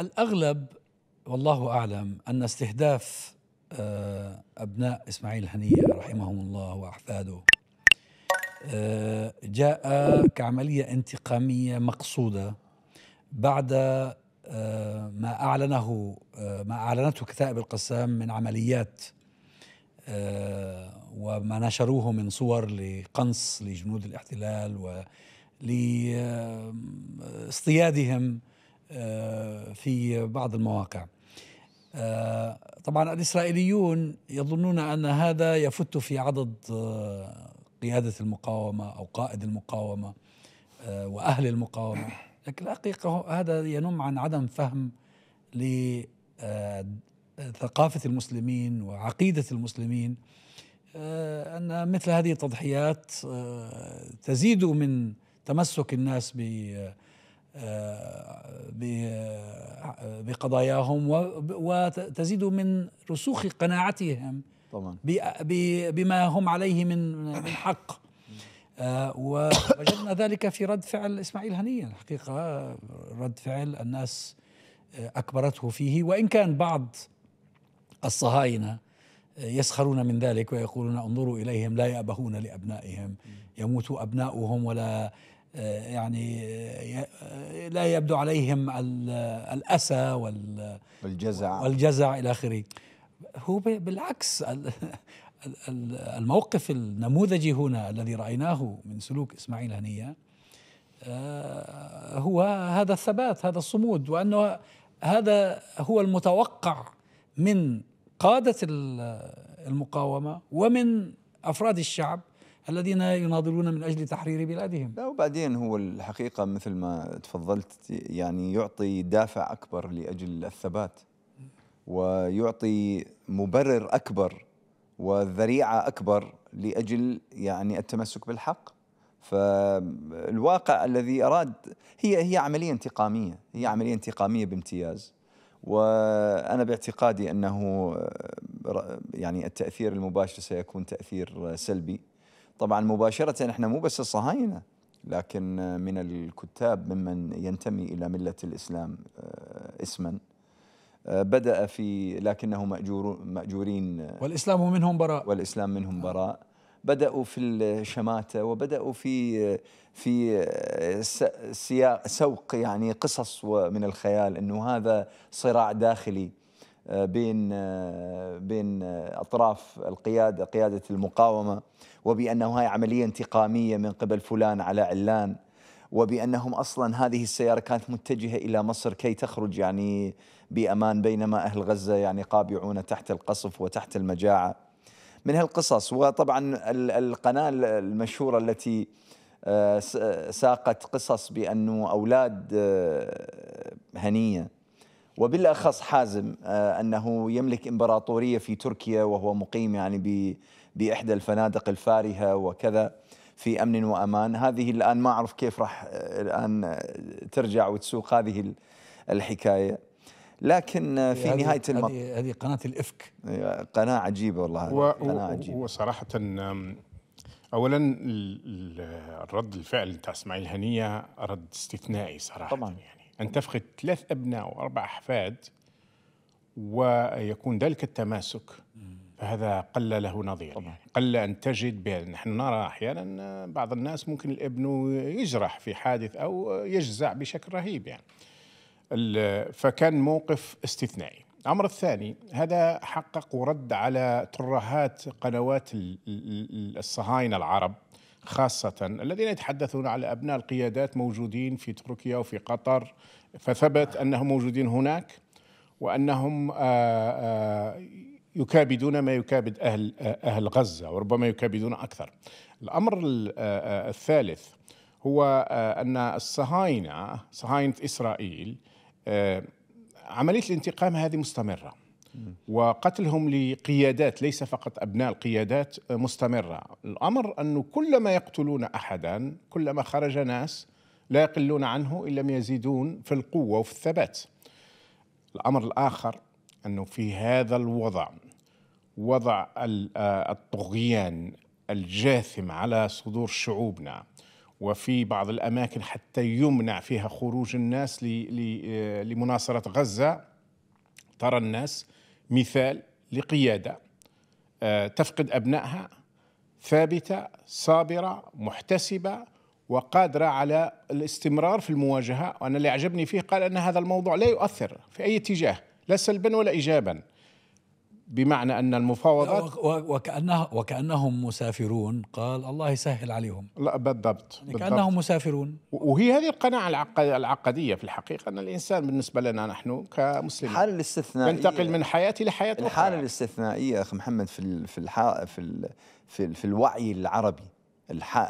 الأغلب والله أعلم أن استهداف آه، أبناء إسماعيل هنية رحمهم الله وأحفاده آه، جاء كعملية انتقامية مقصودة بعد آه، ما أعلنه ما أعلنته كتائب القسام من عمليات وما نشروه من صور لقنص لجنود الاحتلال ولاصطيادهم لاصطيادهم آه، في بعض المواقع آه، طبعا الإسرائيليون يظنون أن هذا يفت في عضد آه، قيادة المقاومة أو قائد المقاومة وأهل المقاومة لكن الحقيقة هذا ينم عن عدم فهم لثقافة المسلمين وعقيدة المسلمين أن مثل هذه التضحيات تزيد من تمسك الناس ب آه، آه، بقضاياهم وتزيد من رسوخ قناعتهم طبعا بما هم عليه من من حق آه، ووجدنا ذلك في رد فعل اسماعيل هنيه الحقيقه رد فعل الناس اكبرته فيه وان كان بعض الصهاينه يسخرون من ذلك ويقولون انظروا اليهم لا يأبهون لابنائهم يموت ابناؤهم ولا يعني لا يبدو عليهم الأسى وال والجزع والجزع إلى آخره هو بالعكس الموقف النموذجي هنا الذي رأيناه من سلوك إسماعيل هنية آه, هو هذا الثبات هذا الصمود وأنه هذا هو المتوقع من قادة المقاومة ومن أفراد الشعب الذين يناضلون من أجل تحرير بلادهم لا وبعدين هو الحقيقة مثل ما تفضلت يعني يعطي دافع أكبر لأجل الثبات ويعطي مبرر أكبر وذريعة أكبر لأجل يعني التمسك بالحق فالواقع الذي أراد هي هي عملية انتقامية هي عملية انتقامية بامتياز وانا باعتقادي انه آه، يعني التاثير المباشر سيكون تاثير سلبي طبعا مباشرة احنا مو بس الصهاينة لكن من الكتاب ممن ينتمي إلى ملة الإسلام آه، اسما آه، بدأ في لكنه مأجور مأجورين آه، والإسلام منهم براء والإسلام منهم براء بدأوا في الشماتة وبدأوا في في سياق سوق يعني قصص من الخيال انه هذا صراع داخلي بين بين اطراف القياده قياده المقاومه وبانه هاي عمليه انتقاميه من قبل فلان على علان وبانهم اصلا هذه السياره كانت متجهه الى مصر كي تخرج يعني بامان بينما اهل غزه يعني قابعون تحت القصف وتحت المجاعه من هالقصص وطبعا القناه المشهوره التي آه، ساقت قصص بانه اولاد آه، هنيه وبالاخص حازم آه، انه يملك امبراطوريه في تركيا وهو مقيم يعني باحدى الفنادق الفارهه وكذا في امن وامان هذه الان ما اعرف كيف راح آه، الان آه، ترجع وتسوق هذه الحكايه لكن في نهايه المط... هذه هذه قناه الافك أيوة، قناه عجيبه والله و... قناه عجيبه وصراحه اولا الرد الفعل بتاع اسماعيل هنيه رد استثنائي صراحه طبعا يعني أن تفقد ثلاث أبناء وأربع أحفاد ويكون ذلك التماسك فهذا قل له نظير طبعا. يعني قل أن تجد بأن نحن نرى أحيانا بعض الناس ممكن الابن يجرح في حادث أو يجزع بشكل رهيب يعني فكان موقف استثنائي الأمر الثاني هذا حقق ورد على ترهات قنوات الصهاينة العرب خاصة الذين يتحدثون على أبناء القيادات موجودين في تركيا وفي قطر فثبت أنهم موجودين هناك وأنهم آه، آه، يكابدون ما يكابد أهل, آه، أهل غزة وربما يكابدون أكثر الأمر الثالث هو أن الصهاينة صهاينة إسرائيل عملية الانتقام هذه مستمرة وقتلهم لقيادات ليس فقط أبناء القيادات آه، مستمرة الأمر أنه كلما يقتلون أحدا كلما خرج ناس لا يقلون عنه إن لم يزيدون في القوة وفي الثبات الأمر الآخر أنه في هذا الوضع وضع آه، الطغيان الجاثم على صدور شعوبنا وفي بعض الأماكن حتى يمنع فيها خروج الناس آه، لمناصرة غزة ترى الناس مثال لقياده آه، تفقد ابنائها ثابته صابره محتسبه وقادره على الاستمرار في المواجهه وانا اللي اعجبني فيه قال ان هذا الموضوع لا يؤثر في اي اتجاه لا سلبا ولا ايجابا بمعنى أن المفاوضات وكأنه وكأنهم مسافرون قال الله يسهل عليهم لا بالضبط, يعني كأنهم مسافرون وهي هذه القناعة العقدية في الحقيقة أن الإنسان بالنسبة لنا نحن كمسلمين الحالة الاستثنائية ننتقل من حياة إلى حياة الحالة أخرى. الاستثنائية أخ محمد في في في في, في الوعي العربي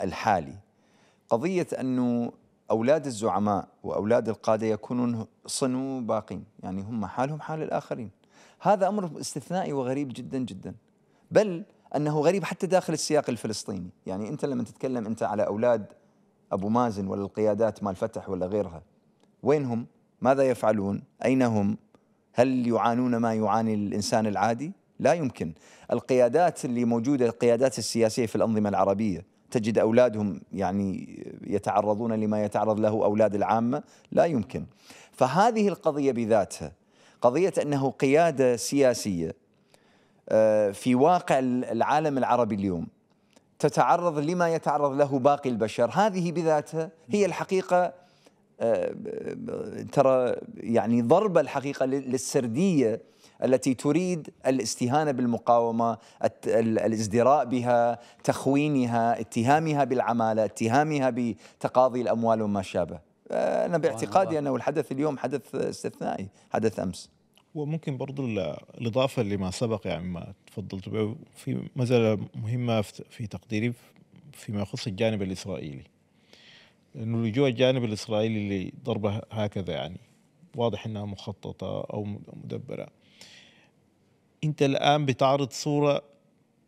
الحالي قضية أنه أولاد الزعماء وأولاد القادة يكونون صنو باقين يعني هم حالهم حال الآخرين هذا امر استثنائي وغريب جدا جدا بل انه غريب حتى داخل السياق الفلسطيني يعني انت لما تتكلم انت على اولاد ابو مازن ولا القيادات مال فتح ولا غيرها وينهم ماذا يفعلون اين هم هل يعانون ما يعاني الانسان العادي لا يمكن القيادات اللي موجوده القيادات السياسيه في الانظمه العربيه تجد اولادهم يعني يتعرضون لما يتعرض له اولاد العامه لا يمكن فهذه القضيه بذاتها قضية أنه قيادة سياسية آه، في واقع العالم العربي اليوم تتعرض لما يتعرض له باقي البشر هذه بذاتها هي الحقيقة آه، ترى يعني ضربة الحقيقة للسردية التي تريد الاستهانة بالمقاومة الازدراء بها تخوينها اتهامها بالعمالة اتهامها بتقاضي الأموال وما شابه انا باعتقادي انه الحدث اليوم حدث استثنائي حدث امس وممكن برضو الإضافة لما سبق يعني ما تفضلت به في مسألة مهمة في تقديري فيما يخص الجانب الإسرائيلي لأنه لجوء الجانب الإسرائيلي لضربة هكذا يعني واضح أنها مخططة أو مدبرة أنت الآن بتعرض صورة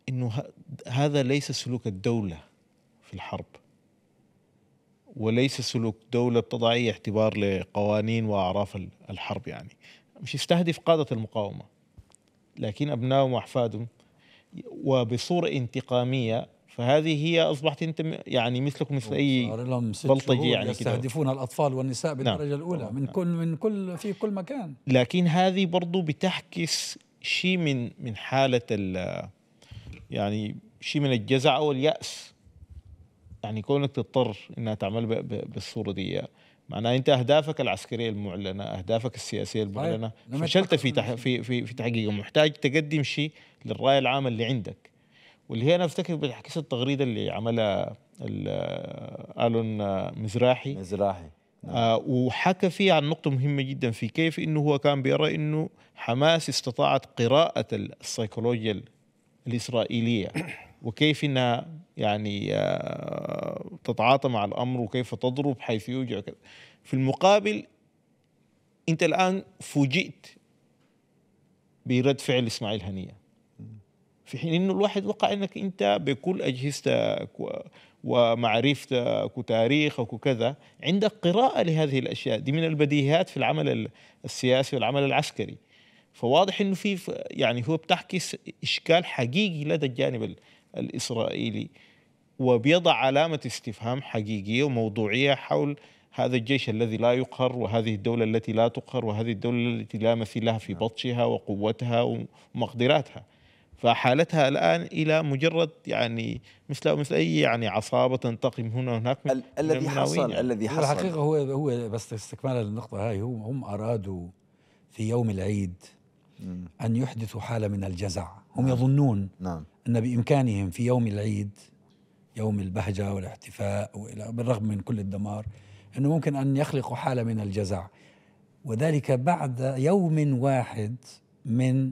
أنه هذا ليس سلوك الدولة في الحرب وليس سلوك دولة بتضع أي اعتبار لقوانين وأعراف الحرب يعني مش يستهدف قادة المقاومة لكن أبنائهم وأحفادهم وبصورة انتقامية فهذه هي أصبحت انت يعني مثلك مثل أي بلطجي يعني يستهدفون كده. الأطفال والنساء نعم. بالدرجة نعم. الأولى من نعم. كل من كل في كل مكان لكن هذه برضو بتعكس شيء من من حالة يعني شيء من الجزع أو اليأس يعني كونك تضطر انها تعمل بالصوره دي معناها انت اهدافك العسكريه المعلنه، اهدافك السياسيه المعلنه فشلت في في في, في تحقيقها، محتاج تقدم شيء للراي العام اللي عندك واللي هي انا افتكر بتحكيس التغريده اللي عملها الون مزراحي مزراحي نعم. آه وحكى فيه عن نقطه مهمه جدا في كيف انه هو كان بيرى انه حماس استطاعت قراءه السيكولوجيا الاسرائيليه وكيف انها يعني آه، تتعاطى مع الامر وكيف تضرب حيث يوجع كذا في المقابل انت الان فوجئت برد فعل اسماعيل هنيه في حين انه الواحد وقع انك انت بكل اجهزتك ومعرفتك وتاريخك وكذا عندك قراءه لهذه الاشياء دي من البديهيات في العمل السياسي والعمل العسكري فواضح انه في يعني هو بتحكي اشكال حقيقي لدى الجانب الإسرائيلي وبيضع علامة استفهام حقيقية وموضوعية حول هذا الجيش الذي لا يقهر وهذه الدولة التي لا تقهر وهذه الدولة التي لا مثيل لها في نعم. بطشها وقوتها ومقدراتها فحالتها الآن إلى مجرد يعني مثل مثل أي يعني عصابة تنتقم هنا وهناك ال- الذي حصل يعني. الذي حصل الحقيقة هو هو بس استكمالا للنقطة هاي هم هم أرادوا في يوم العيد م. أن يحدثوا حالة من الجزع هم نعم. يظنون نعم أن بإمكانهم في يوم العيد يوم البهجة والاحتفاء بالرغم من كل الدمار أنه ممكن أن يخلقوا حالة من الجزع وذلك بعد يوم واحد من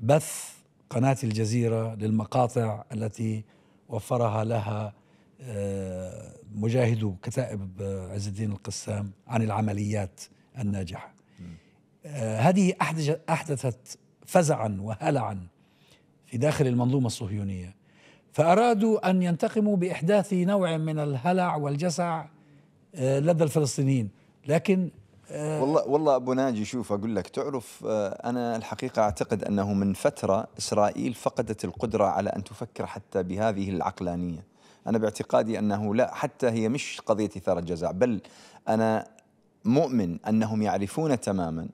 بث قناة الجزيرة للمقاطع التي وفرها لها آه، مجاهدو كتائب آه، عز الدين القسام عن العمليات الناجحة آه، هذه أحدثت فزعا وهلعا في داخل المنظومة الصهيونية فأرادوا أن ينتقموا بإحداث نوع من الهلع والجسع آه، لدى الفلسطينيين لكن آه، والله والله ابو ناجي شوف اقول لك تعرف آه، انا الحقيقه اعتقد انه من فتره اسرائيل فقدت القدره على ان تفكر حتى بهذه العقلانيه انا باعتقادي انه لا حتى هي مش قضيه اثاره الجزع بل انا مؤمن انهم يعرفون تماما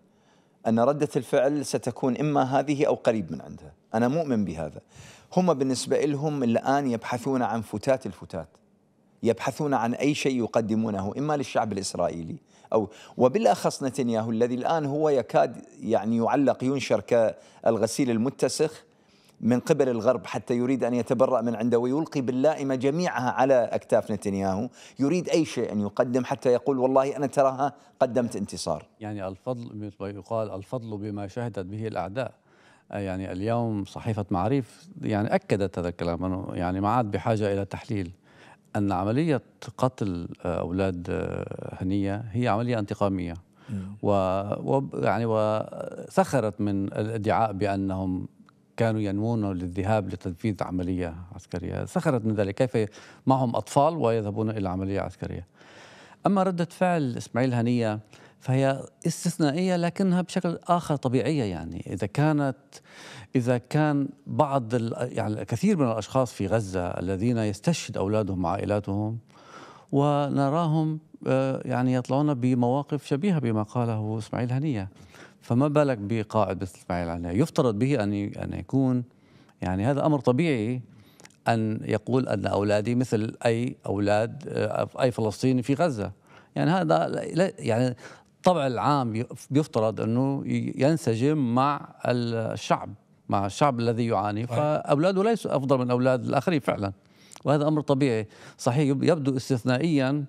أن ردة الفعل ستكون إما هذه أو قريب من عندها أنا مؤمن بهذا هم بالنسبة لهم الآن يبحثون عن فتات الفتات يبحثون عن أي شيء يقدمونه إما للشعب الإسرائيلي أو وبالأخص نتنياهو الذي الآن هو يكاد يعني يعلق ينشر كالغسيل المتسخ من قبل الغرب حتى يريد أن يتبرأ من عنده ويلقي باللائمة جميعها على أكتاف نتنياهو يريد أي شيء أن يقدم حتى يقول والله أنا تراها قدمت انتصار يعني الفضل يقال الفضل بما شهدت به الأعداء يعني اليوم صحيفة معريف يعني أكدت هذا الكلام أنه يعني ما عاد بحاجة إلى تحليل أن عملية قتل أولاد هنية هي عملية انتقامية و يعني وسخرت من الادعاء بأنهم كانوا ينوون للذهاب لتنفيذ عملية عسكرية سخرت من ذلك كيف معهم أطفال ويذهبون إلى عملية عسكرية أما ردة فعل إسماعيل هنية فهي استثنائية لكنها بشكل آخر طبيعية يعني إذا كانت إذا كان بعض يعني الكثير من الأشخاص في غزة الذين يستشهد أولادهم وعائلاتهم ونراهم آه، يعني يطلعون بمواقف شبيهة بما قاله إسماعيل هنية فما بالك بقائد مثل إسماعيل هنية يفترض به أن أن يكون يعني هذا أمر طبيعي أن يقول أن أولادي مثل أي أولاد آه، أي فلسطيني في غزة يعني هذا يعني الطبع العام بيفترض أنه ينسجم مع الشعب مع الشعب الذي يعاني فأولاده ليسوا أفضل من أولاد الآخرين فعلا وهذا أمر طبيعي صحيح يبدو استثنائيا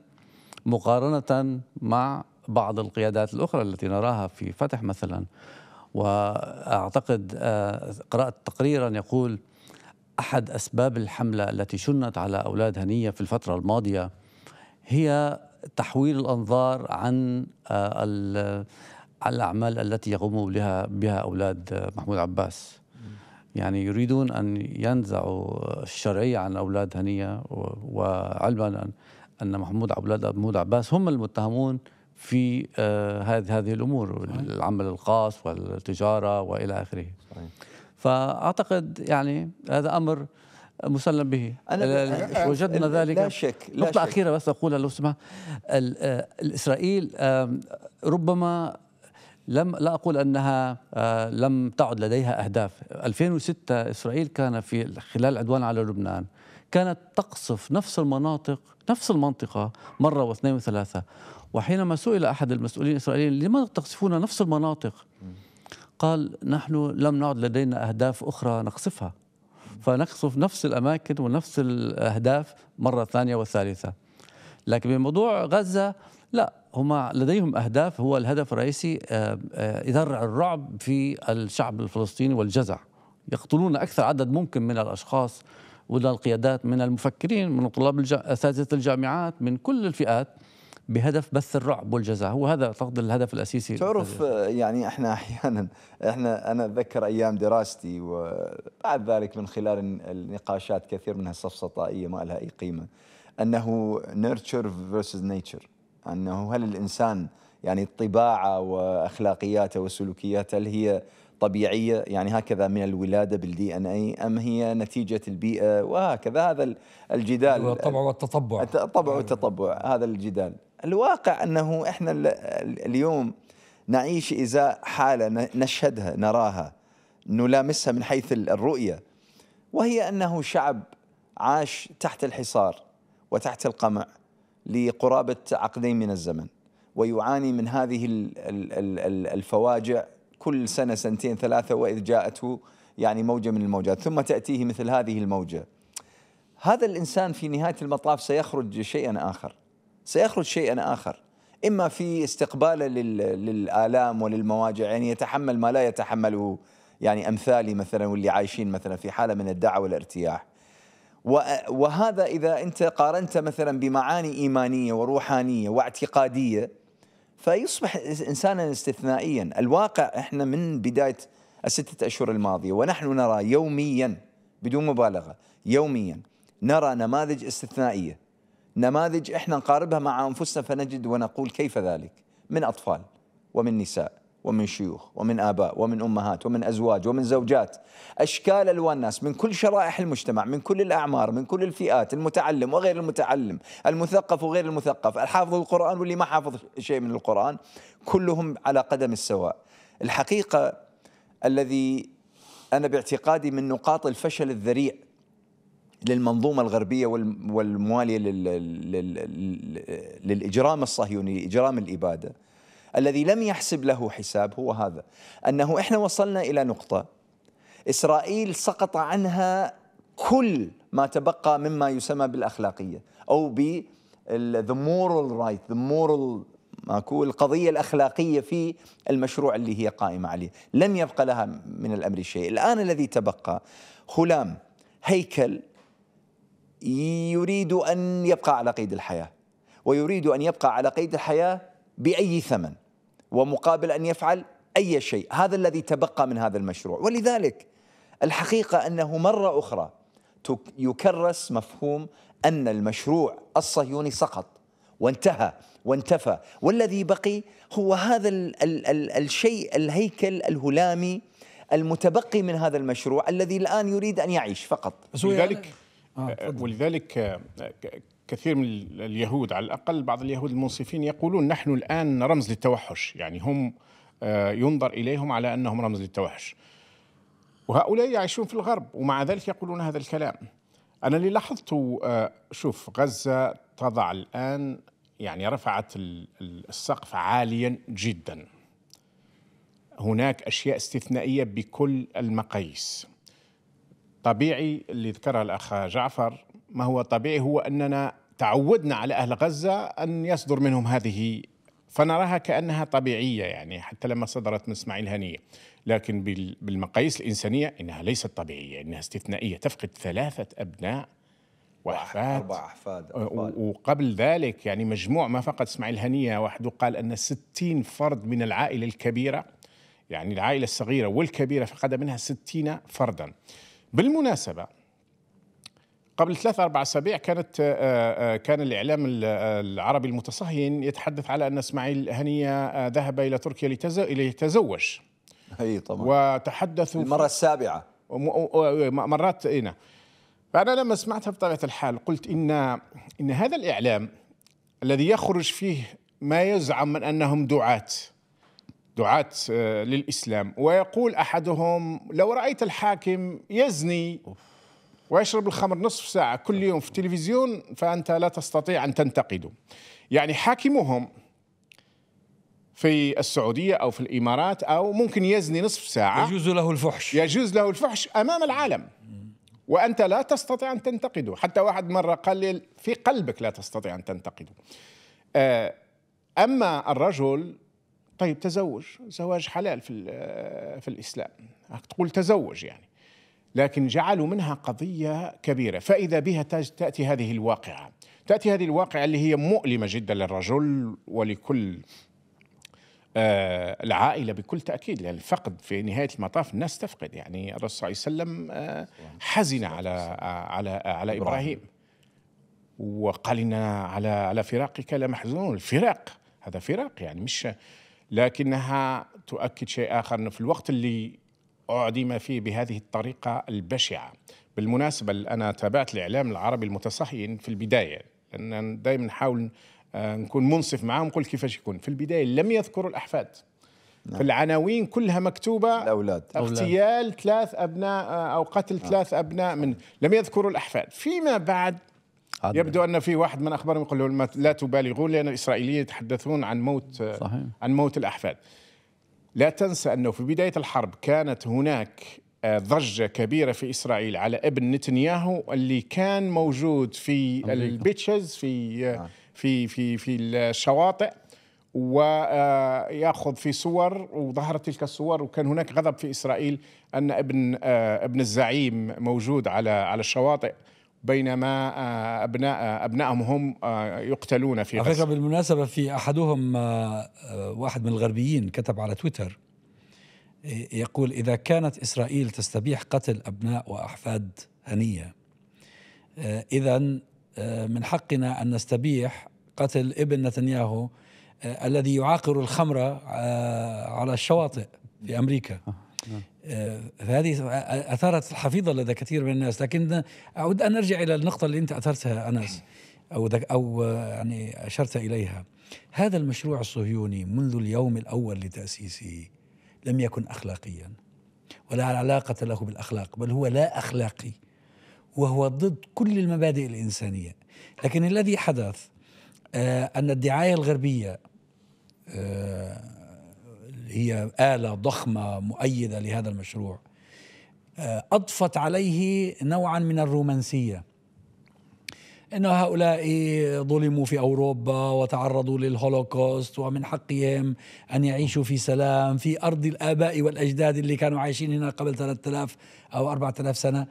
مقارنة مع بعض القيادات الأخرى التي نراها في فتح مثلا وأعتقد آه، قرأت تقريرا يقول أحد أسباب الحملة التي شنت على أولاد هنية في الفترة الماضية هي تحويل الأنظار عن آه، الأعمال التي يقوم بها بها أولاد محمود عباس يعني يريدون أن ينزعوا الشرعية عن أولاد هنية وعلما أن محمود عبد محمود عباس هم المتهمون في آه، هذه هذه الأمور العمل الخاص والتجارة وإلى آخره صحيح. فأعتقد يعني هذا أمر مسلم به أنا وجدنا أنا ذلك لا شك نقطة أخيرة بس أقولها لو سمحت آه، الإسرائيل ربما لم لا أقول أنها آه، لم تعد لديها أهداف 2006 إسرائيل كان في خلال عدوان على لبنان كانت تقصف نفس المناطق نفس المنطقة مرة واثنين وثلاثة وحينما سئل أحد المسؤولين الإسرائيليين لماذا تقصفون نفس المناطق قال نحن لم نعد لدينا أهداف أخرى نقصفها فنقصف نفس الأماكن ونفس الأهداف مرة ثانية وثالثة لكن بموضوع غزة لا هم لديهم أهداف هو الهدف الرئيسي إذرع آه، آه، الرعب في الشعب الفلسطيني والجزع يقتلون أكثر عدد ممكن من الأشخاص ولا القيادات من المفكرين من طلاب أساتذة الجامعات من كل الفئات بهدف بث الرعب والجزع هو هذا اعتقد الهدف الاساسي تعرف آه، يعني احنا احيانا احنا انا اتذكر ايام دراستي وبعد ذلك من خلال النقاشات كثير منها سفسطائيه ما لها اي قيمه انه نيرتشر فيرسز نيتشر انه هل الانسان يعني طباعه واخلاقياته وسلوكياته هل هي طبيعيه يعني هكذا من الولاده بالدي ان اي ام هي نتيجه البيئه وهكذا هذا الجدال الطبع والتطبع الطبع والتطبع هذا الجدال الواقع انه احنا اليوم نعيش ازاء حاله نشهدها نراها نلامسها من حيث الرؤيه وهي انه شعب عاش تحت الحصار وتحت القمع لقرابة عقدين من الزمن ويعاني من هذه الفواجع كل سنة سنتين ثلاثة وإذ جاءته يعني موجة من الموجات ثم تأتيه مثل هذه الموجة هذا الإنسان في نهاية المطاف سيخرج شيئا آخر سيخرج شيئا آخر إما في استقباله للآلام وللمواجع يعني يتحمل ما لا يتحمله يعني أمثالي مثلا واللي عايشين مثلا في حالة من الدعوة والارتياح وهذا إذا أنت قارنت مثلا بمعاني إيمانية وروحانية واعتقادية فيصبح إنسانا استثنائيا الواقع إحنا من بداية الستة أشهر الماضية ونحن نرى يوميا بدون مبالغة يوميا نرى نماذج استثنائية نماذج إحنا نقاربها مع أنفسنا فنجد ونقول كيف ذلك من أطفال ومن نساء ومن شيوخ ومن آباء ومن أمهات ومن أزواج ومن زوجات أشكال ألوان الناس من كل شرائح المجتمع من كل الأعمار من كل الفئات المتعلم وغير المتعلم المثقف وغير المثقف الحافظ القرآن واللي ما حافظ شيء من القرآن كلهم على قدم السواء الحقيقة الذي أنا باعتقادي من نقاط الفشل الذريع للمنظومة الغربية والموالية للإجرام الصهيوني إجرام الإبادة الذي لم يحسب له حساب هو هذا انه احنا وصلنا الى نقطه اسرائيل سقط عنها كل ما تبقى مما يسمى بالاخلاقيه او ب the moral right the moral ماكو القضية الأخلاقية في المشروع اللي هي قائمة عليه لم يبقى لها من الأمر شيء الآن الذي تبقى خلام هيكل يريد أن يبقى على قيد الحياة ويريد أن يبقى على قيد الحياة بأي ثمن ومقابل أن يفعل أي شيء هذا الذي تبقى من هذا المشروع ولذلك الحقيقة أنه مرة أخرى يكرس مفهوم أن المشروع الصهيوني سقط وانتهى وانتفى والذي بقي هو هذا الـ الـ الـ الشيء الهيكل الهلامي المتبقي من هذا المشروع الذي الآن يريد أن يعيش فقط آه، ولذلك آه ولذلك كثير من اليهود على الأقل بعض اليهود المنصفين يقولون نحن الآن رمز للتوحش يعني هم آه، ينظر إليهم على أنهم رمز للتوحش وهؤلاء يعيشون في الغرب ومع ذلك يقولون هذا الكلام أنا اللي لاحظته آه، شوف غزة تضع الآن يعني رفعت السقف عاليا جدا هناك أشياء استثنائية بكل المقاييس طبيعي اللي ذكرها الأخ جعفر ما هو طبيعي هو أننا تعودنا على أهل غزة أن يصدر منهم هذه فنراها كأنها طبيعية يعني حتى لما صدرت من إسماعيل هنية لكن بالمقاييس الإنسانية إنها ليست طبيعية إنها استثنائية تفقد ثلاثة أبناء وأحفاد أربع أحفاد وقبل ذلك يعني مجموع ما فقد إسماعيل هنية وحده قال أن 60 فرد من العائلة الكبيرة يعني العائلة الصغيرة والكبيرة فقد منها 60 فردا بالمناسبة قبل ثلاث أربع أسابيع كانت آه، آه، كان الإعلام العربي المتصهين يتحدث على أن إسماعيل هنية آه، ذهب إلى تركيا ليتزوج أي طبعا وتحدثوا المرة السابعة مرات هنا نعم. فأنا لما سمعتها بطبيعة الحال قلت إن إن هذا الإعلام الذي يخرج فيه ما يزعم من أنهم دعاة دعاة للإسلام ويقول أحدهم لو رأيت الحاكم يزني أوف. ويشرب الخمر نصف ساعة كل يوم في التلفزيون فأنت لا تستطيع أن تنتقده يعني حاكمهم في السعودية أو في الإمارات أو ممكن يزني نصف ساعة يجوز له الفحش يجوز له الفحش أمام العالم وأنت لا تستطيع أن تنتقده حتى واحد مرة قال لي في قلبك لا تستطيع أن تنتقده آه، أما الرجل طيب تزوج زواج حلال في, آه، في الإسلام تقول تزوج يعني لكن جعلوا منها قضية كبيرة فإذا بها تأتي هذه الواقعة تأتي هذه الواقعة اللي هي مؤلمة جدا للرجل ولكل آه العائله بكل تاكيد لان الفقد في نهايه المطاف الناس تفقد يعني الرسول صلى الله عليه وسلم آه حزن آه، على آه على على ابراهيم وقال إن على على فراقك لمحزون الفراق هذا فراق يعني مش لكنها تؤكد شيء اخر انه في الوقت اللي أعدم فيه بهذه الطريقة البشعة بالمناسبة أنا تابعت الإعلام العربي المتصهين في البداية لأن دائما نحاول آه، نكون منصف معاهم نقول كيفاش يكون في البداية لم يذكروا الأحفاد نعم. في العناوين كلها مكتوبة الأولاد اغتيال ثلاث أبناء آه، أو قتل ثلاث نعم. ثلاث أبناء من لم يذكروا الأحفاد فيما بعد عدل. يبدو ان في واحد من اخبارهم يقول لا تبالغون لان الاسرائيليين يتحدثون عن موت آه، صحيح. عن موت الاحفاد لا تنسى أنه في بداية الحرب كانت هناك آه، ضجة كبيرة في إسرائيل على ابن نتنياهو اللي كان موجود في البيتشز في آه، نعم. في في في الشواطئ وياخذ آه، في صور وظهرت تلك الصور وكان هناك غضب في اسرائيل ان ابن ابن الزعيم موجود على على الشواطئ بينما آه، ابناء آه، ابنائهم هم آه، يقتلون في غزه بالمناسبه في احدهم واحد من الغربيين كتب على تويتر يقول اذا كانت اسرائيل تستبيح قتل ابناء واحفاد هنيه اذا من حقنا ان نستبيح قتل ابن نتنياهو الذي يعاقر الخمره على الشواطئ في امريكا فهذه آه، اثارت الحفيظه لدى كثير من الناس لكن اود ان ارجع الى النقطه اللي انت اثرتها انس او او آه، يعني اشرت اليها هذا المشروع الصهيوني منذ اليوم الاول لتاسيسه لم يكن اخلاقيا ولا علاقه له بالاخلاق بل هو لا اخلاقي وهو ضد كل المبادئ الانسانيه لكن الذي حدث آه، ان الدعايه الغربيه هي آلة ضخمة مؤيدة لهذا المشروع آه، أضفت عليه نوعا من الرومانسية أن هؤلاء ظلموا في أوروبا وتعرضوا للهولوكوست ومن حقهم أن يعيشوا في سلام في أرض الآباء والأجداد اللي كانوا عايشين هنا قبل 3000 أو 4000 سنة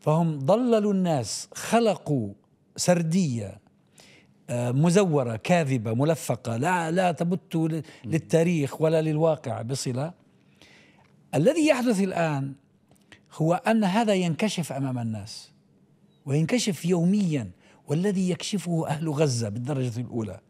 فهم ضللوا الناس خلقوا سردية آه، مزوره كاذبه ملفقه لا لا تبت للتاريخ ولا للواقع بصله الذي يحدث الان هو ان هذا ينكشف امام الناس وينكشف يوميا والذي يكشفه اهل غزه بالدرجه الاولى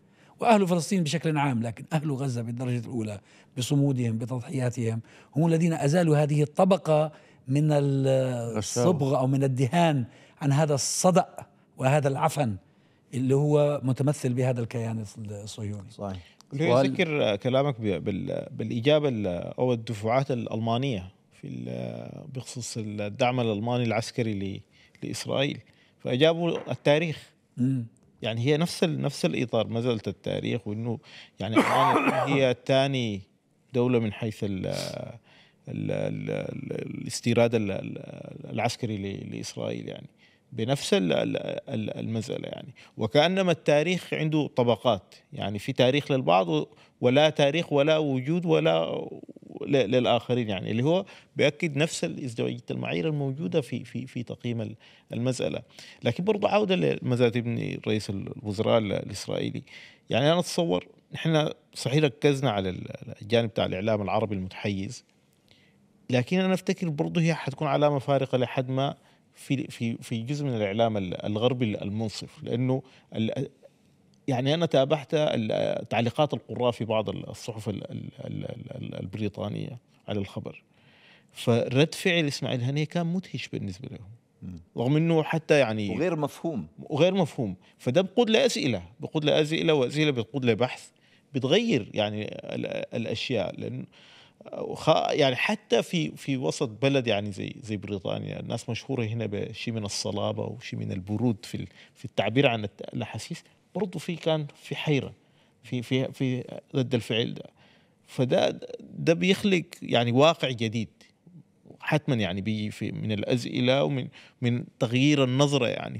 واهل فلسطين بشكل عام لكن اهل غزه بالدرجه الاولى بصمودهم بتضحياتهم هم الذين ازالوا هذه الطبقه من الصبغ او من الدهان عن هذا الصدأ وهذا العفن اللي هو متمثل بهذا الكيان الصهيوني صحيح يذكر كلامك بالاجابه او الدفعات الالمانيه في بخصوص الدعم الالماني العسكري لاسرائيل فاجابوا التاريخ م. يعني هي نفس نفس الاطار ما زالت التاريخ وانه يعني هي ثاني دوله من حيث ال ال ال الاستيراد العسكري لاسرائيل يعني بنفس المسألة يعني وكأنما التاريخ عنده طبقات يعني في تاريخ للبعض ولا تاريخ ولا وجود ولا للآخرين يعني اللي هو بيأكد نفس الازدواجية المعايير الموجودة في في في تقييم المسألة لكن برضه عودة لمزألة ابن رئيس الوزراء الإسرائيلي يعني أنا أتصور نحن صحيح ركزنا على الجانب بتاع الإعلام العربي المتحيز لكن أنا أفتكر برضه هي حتكون علامة فارقة لحد ما في في في جزء من الاعلام الغربي المنصف لانه يعني انا تابعت تعليقات القراء في بعض الصحف البريطانيه على الخبر فرد فعل اسماعيل هنيه كان مدهش بالنسبه لهم رغم انه حتى يعني وغير مفهوم وغير مفهوم فده بقود لاسئله بقود لاسئله واسئله بتقود لبحث بتغير يعني الاشياء لانه يعني حتى في في وسط بلد يعني زي زي بريطانيا الناس مشهوره هنا بشيء من الصلابه وشيء من البرود في في التعبير عن الاحاسيس برضو في كان في حيره في في في رد الفعل ده فده ده بيخلق يعني واقع جديد حتما يعني بيجي في من الاسئله ومن من تغيير النظرة يعني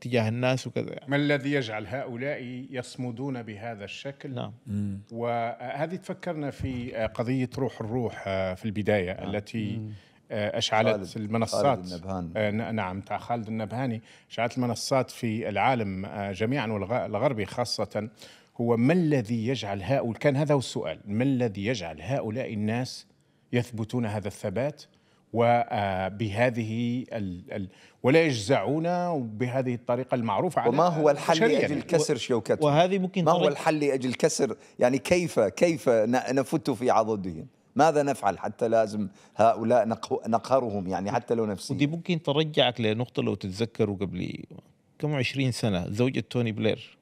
تجاه الناس وكذا يعني. ما الذي يجعل هؤلاء يصمدون بهذا الشكل نعم وهذه تفكرنا في قضية روح الروح آه، في البداية نعم. التي مم. آه، اشعلت خالد المنصات خالد آه، نعم تاع خالد النبهاني اشعلت المنصات في العالم جميعا والغربي خاصه هو ما الذي يجعل هؤلاء كان هذا هو السؤال ما الذي يجعل هؤلاء الناس يثبتون هذا الثبات وبهذه آه، ال... ال... ولا يجزعون بهذه الطريقه المعروفه وما هو الحل لاجل يعني. كسر شوكتهم وهذه ممكن ما هو الحل لاجل كسر يعني كيف كيف نفت في عضدهم ماذا نفعل حتى لازم هؤلاء نقهرهم يعني حتى لو نفسي ودي ممكن ترجعك لنقطه لو تتذكروا قبل كم 20 سنه زوجة توني بلير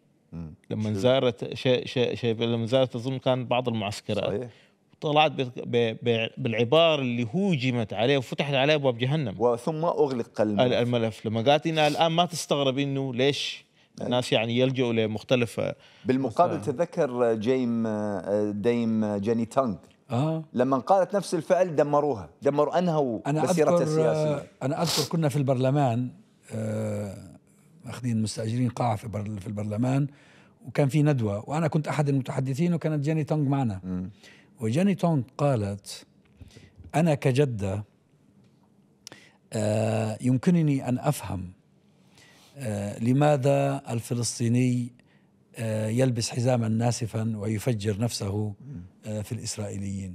لما زارت شا شا شا لما زارت اظن كان بعض المعسكرات صحيح. طلعت بالعبارة اللي هوجمت عليه وفتحت عليه أبواب جهنم وثم أغلق الملف, الملف. لما قالت إنها الآن ما تستغرب إنه ليش الناس يعني يلجؤوا لمختلف بالمقابل مختلف. تذكر جيم ديم جيني تانغ آه. لما قالت نفس الفعل دمروها دمروا انهوا أنا مسيرتها السياسيه انا اذكر كنا في البرلمان آه، اخذين مستاجرين قاعه في, في البرلمان وكان في ندوه وانا كنت احد المتحدثين وكانت جيني تونغ معنا م. وجاني تونغ قالت أنا كجدة آه، يمكنني أن أفهم آه، لماذا الفلسطيني آه، يلبس حزاما ناسفا ويفجر نفسه في الإسرائيليين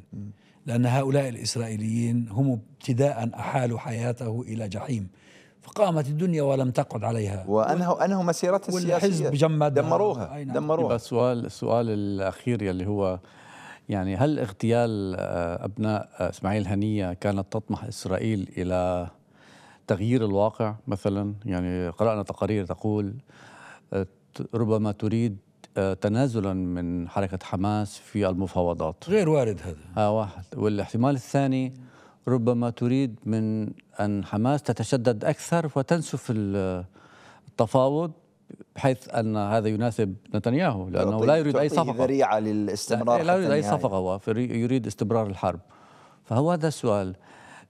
لأن هؤلاء الإسرائيليين هم ابتداء أحالوا حياته إلى جحيم فقامت الدنيا ولم تقعد عليها وأنه أنه مسيرتها السياسيه والحزب جمدها دمروها نعم. دمروها, سؤال السؤال السؤال الاخير يلي هو يعني هل اغتيال آه، أبناء آه، إسماعيل هنية كانت تطمح إسرائيل إلى تغيير الواقع مثلا يعني قرأنا تقارير تقول آه، ربما تريد تنازلا من حركة حماس في المفاوضات غير وارد هذا آه واحد والاحتمال الثاني ربما تريد من أن حماس تتشدد أكثر وتنسف التفاوض بحيث ان هذا يناسب نتنياهو لانه لا يريد اي صفقه ذريعه للاستمرار لا يريد اي صفقه هو يريد استمرار الحرب فهو هذا السؤال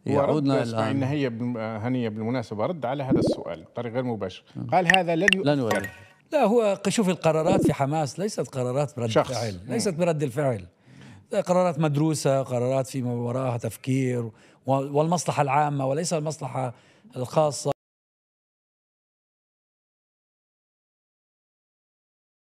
يعودنا الان هي هنيه بالمناسبه رد على هذا السؤال بطريقه غير مباشره قال هذا لن لن لا هو شوف القرارات في حماس ليست قرارات برد شخص. فعل ليست برد الفعل قرارات مدروسه قرارات فيما وراها تفكير والمصلحه العامه وليس المصلحه الخاصه